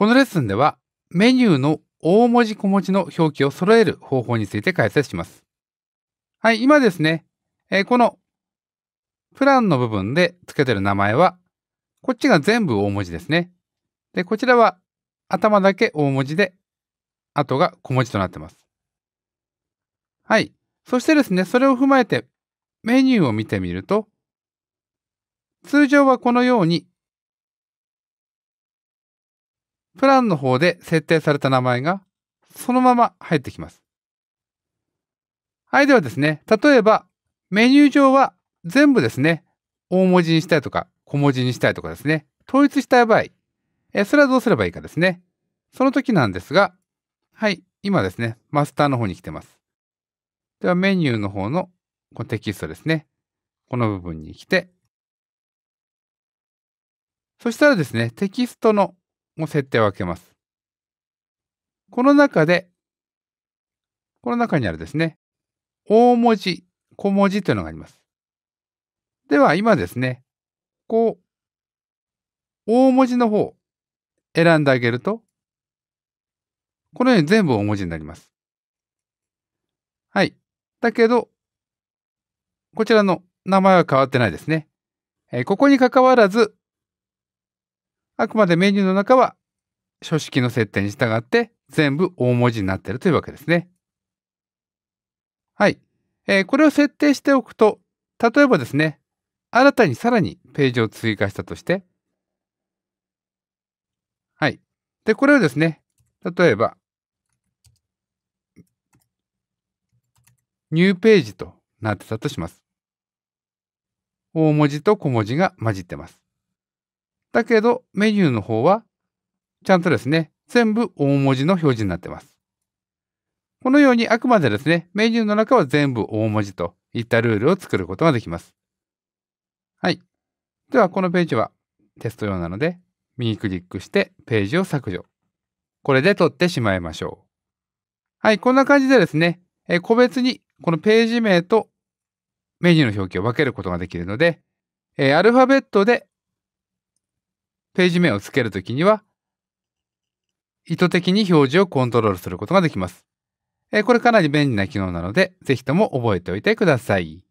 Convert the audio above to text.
このレッスンではメニューの大文字小文字の表記を揃える方法について解説します。はい、今ですね、えー、このプランの部分で付けてる名前は、こっちが全部大文字ですね。で、こちらは頭だけ大文字で、後が小文字となってます。はい。そしてですね、それを踏まえてメニューを見てみると、通常はこのようにプランの方で設定された名前がそのまま入ってきます。はい、ではですね、例えばメニュー上は全部ですね、大文字にしたいとか小文字にしたいとかですね、統一したい場合、えそれはどうすればいいかですね。その時なんですが、はい、今ですね、マスターの方に来てます。ではメニューの方のこのテキストですね、この部分に来て、そしたらですね、テキストの設定を開けます。この中で、この中にあるですね、大文字、小文字というのがあります。では今ですね、こう、大文字の方、選んであげると、このように全部大文字になります。はい。だけど、こちらの名前は変わってないですね。えー、ここに関わらず、あくまでメニューの中は書式の設定に従って全部大文字になっているというわけですね。はい。えー、これを設定しておくと、例えばですね、新たにさらにページを追加したとして、はい。で、これをですね、例えば、ニューページとなってたとします。大文字と小文字が混じってます。だけどメニューの方はちゃんとですね、全部大文字の表示になってます。このようにあくまでですね、メニューの中は全部大文字といったルールを作ることができます。はい。では、このページはテスト用なので、右クリックしてページを削除。これで取ってしまいましょう。はい、こんな感じでですね、え個別にこのページ名とメニューの表記を分けることができるので、えアルファベットでページ名を付けるときには、意図的に表示をコントロールすることができます。これかなり便利な機能なので、ぜひとも覚えておいてください。